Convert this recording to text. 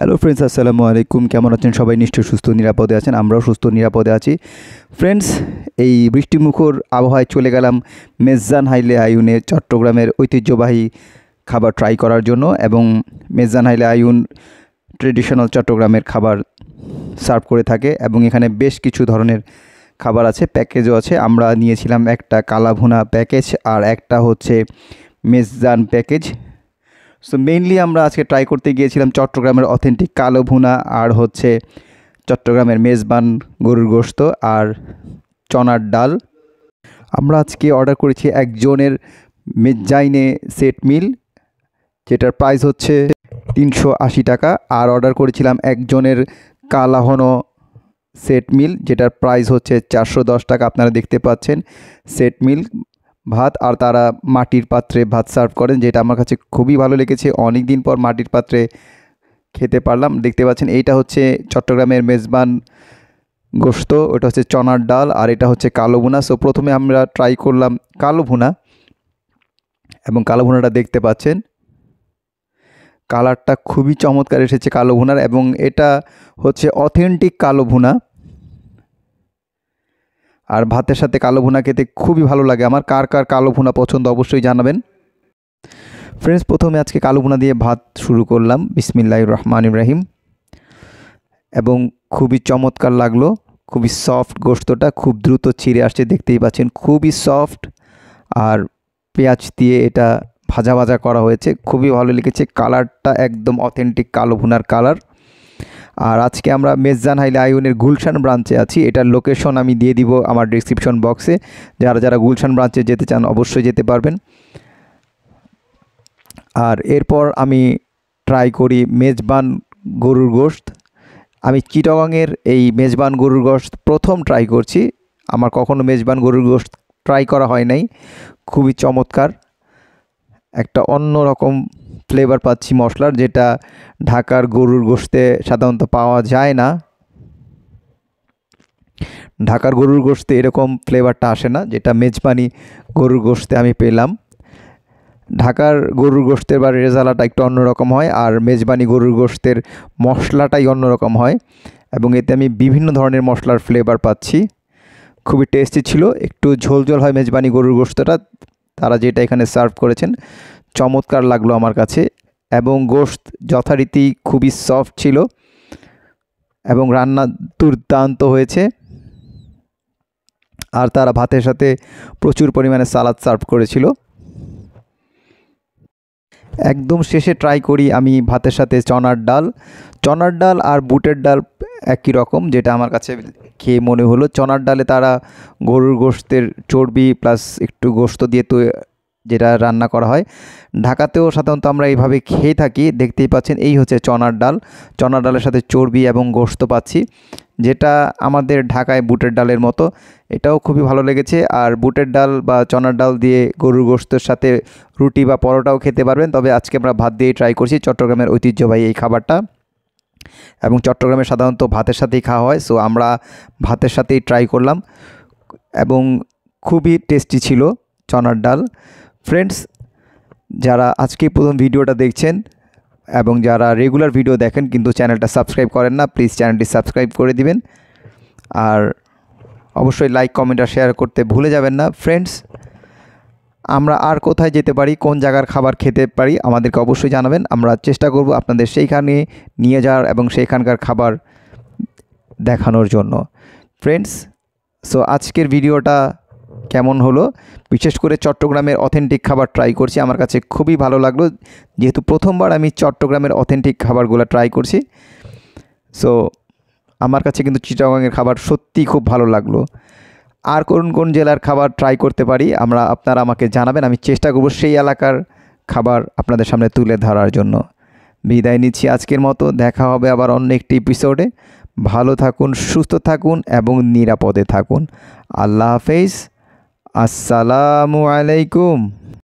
Hello friends আসসালামু আলাইকুম কেমন আছেন সবাই নিশ্চয়ই সুস্থ নিরাপদে আছেন আমরাও সুস্থ নিরাপদে আছি ফ্রেন্ডস এই বৃষ্টিমুখর আবহাওয়ায় চলে গেলাম মেজান হাইলে আয়ুনে চট্টগ্রামের ঐতিহ্যবাহী খাবার ট্রাই করার জন্য এবং মেজান হাইলে আয়ুন ট্রেডিশনাল চট্টগ্রামের খাবার সার্ভ করে থাকে এবং এখানে বেশ কিছু ধরনের খাবার আছে প্যাকেজও আছে আমরা নিয়েছিলাম একটা কালাভুনা প্যাকেজ আর একটা হচ্ছে মেজান প্যাকেজ সো মেইনলি আমরা আজকে ট্রাই করতে গিয়েছিলাম চট্টগ্রামের অথেন্টিক কালো ভুনা আর হচ্ছে চট্টগ্রামের মেজবান গরুর গোস্ত আর চনার ডাল আমরা আজকে অর্ডার করেছি একজনের মেজাইনে সেট মিল যেটার প্রাইস হচ্ছে তিনশো আশি টাকা আর অর্ডার করেছিলাম একজনের কালাহনো সেট মিল যেটার প্রাইস হচ্ছে চারশো দশ টাকা আপনারা দেখতে পাচ্ছেন সেট মিল ভাত আর তারা মাটির পাত্রে ভাত সার্ভ করেন যেটা আমার কাছে খুবই ভালো লেগেছে অনেক দিন পর মাটির পাত্রে খেতে পারলাম দেখতে পাচ্ছেন এইটা হচ্ছে চট্টগ্রামের মেজবান গোস্ত ওটা হচ্ছে চনার ডাল আর এটা হচ্ছে কালো ভুনা সো প্রথমে আমরা ট্রাই করলাম কালো ভুনা এবং কালো ভুনাটা দেখতে পাচ্ছেন কালারটা খুবই চমৎকার এসেছে কালো ভুনার এবং এটা হচ্ছে অথেন্টিক কালো ভুনা আর ভাতের সাথে কালো ভুনা খেতে খুবই ভালো লাগে আমার কার কার কালো ভুনা পছন্দ অবশ্যই জানাবেন ফ্রেন্ডস প্রথমে আজকে কালো ভুনা দিয়ে ভাত শুরু করলাম বিসমিল্লাহ রহমান ইব্রাহিম এবং খুবই চমৎকার লাগলো খুবই সফট গোস্তটা খুব দ্রুত ছিঁড়ে আসছে দেখতেই পাচ্ছেন খুবই সফট আর পেঁয়াজ দিয়ে এটা ভাজা ভাজা করা হয়েছে খুবই ভালো লেগেছে কালারটা একদম অথেন্টিক কালো ভুনার কালার আর আজকে আমরা মেজজান হাইলে আইউনের গুলশান ব্রাঞ্চে আছি এটার লোকেশন আমি দিয়ে দিব আমার ডিসক্রিপশন বক্সে যারা যারা গুলশান ব্রাঞ্চে যেতে চান অবশ্যই যেতে পারবেন আর এরপর আমি ট্রাই করি মেজবান গরুর গোশত আমি চিটগাংয়ের এই মেজবান গরুর গোশত প্রথম ট্রাই করছি আমার কখনো মেজবান গরুর গোশত ট্রাই করা হয় নাই খুবই চমৎকার একটা অন্য রকম ফ্লেভার পাচ্ছি মশলার যেটা ঢাকার গরুর গোশতে সাধারণত পাওয়া যায় না ঢাকার গরুর গোশতে এরকম ফ্লেভারটা আসে না যেটা মেজবানি গরুর গোশতে আমি পেলাম ঢাকার গরুর গোশতের বা রেজালাটা একটু অন্যরকম হয় আর মেজবানি গরুর গোশতের মশলাটাই অন্যরকম হয় এবং এতে আমি বিভিন্ন ধরনের মশলার ফ্লেভার পাচ্ছি খুবই টেস্টি ছিল একটু ঝোলঝোল হয় মেজবানি গরুর গোস্তটা তারা যেটা এখানে সার্ভ করেছেন চমৎকার লাগলো আমার কাছে এবং গোশত যথারীতি খুবই সফট ছিল এবং রান্না দুর্দান্ত হয়েছে আর তারা ভাতের সাথে প্রচুর পরিমাণে সালাদ সার্ভ করেছিল একদম শেষে ট্রাই করি আমি ভাতের সাথে চনার ডাল চনার ডাল আর বুটের ডাল একই রকম যেটা আমার কাছে খেয়ে মনে হলো চনার ডালে তারা গরুর গোস্তের চর্বি প্লাস একটু গোস্ত দিয়ে তো যেটা রান্না করা হয় ঢাকাতেও সাধারণত আমরা এইভাবে খেয়ে থাকি দেখতেই পাচ্ছেন এই হচ্ছে চনার ডাল চনার ডালের সাথে চর্বি এবং গোস্ত পাচ্ছি যেটা আমাদের ঢাকায় বুটের ডালের মতো এটাও খুবই ভালো লেগেছে আর বুটের ডাল বা চনার ডাল দিয়ে গরুর গোস্তের সাথে রুটি বা পরোটাও খেতে পারবেন তবে আজকে আমরা ভাত দিয়েই ট্রাই করছি চট্টগ্রামের ঐতিহ্যবাহী এই খাবারটা এবং চট্টগ্রামে সাধারণত ভাতের সাথেই খাওয়া হয় সো আমরা ভাতের সাথেই ট্রাই করলাম এবং খুবই টেস্টি ছিল চনার ডাল ফ্রেন্ডস যারা আজকে প্রথম ভিডিওটা দেখছেন এবং যারা রেগুলার ভিডিও দেখেন কিন্তু চ্যানেলটা সাবস্ক্রাইব করেন না প্লিজ চ্যানেলটি সাবস্ক্রাইব করে দিবেন আর অবশ্যই লাইক কমেন্ট আর শেয়ার করতে ভুলে যাবেন না ফ্রেন্ডস আমরা আর কোথায় যেতে পারি কোন জায়গার খাবার খেতে পারি আমাদেরকে অবশ্যই জানাবেন আমরা চেষ্টা করব আপনাদের সেইখানে নিয়ে যাওয়ার এবং সেইখানকার খাবার দেখানোর জন্য ফ্রেন্ডস সো আজকের ভিডিওটা কেমন হলো বিশেষ করে চট্টগ্রামের অথেন্টিক খাবার ট্রাই করছি আমার কাছে খুবই ভালো লাগলো যেহেতু প্রথমবার আমি চট্টগ্রামের অথেন্টিক খাবারগুলো ট্রাই করছি সো আমার কাছে কিন্তু চিটাগাংয়ের খাবার সত্যি খুব ভালো লাগলো আর কোন কোন জেলার খাবার ট্রাই করতে পারি আমরা আপনারা আমাকে জানাবেন আমি চেষ্টা করব সেই এলাকার খাবার আপনাদের সামনে তুলে ধরার জন্য বিদায় নিচ্ছি আজকের মতো দেখা হবে আবার অন্য একটি এপিসোডে ভালো থাকুন সুস্থ থাকুন এবং নিরাপদে থাকুন আল্লাহ হাফেজ Assalamualaikum.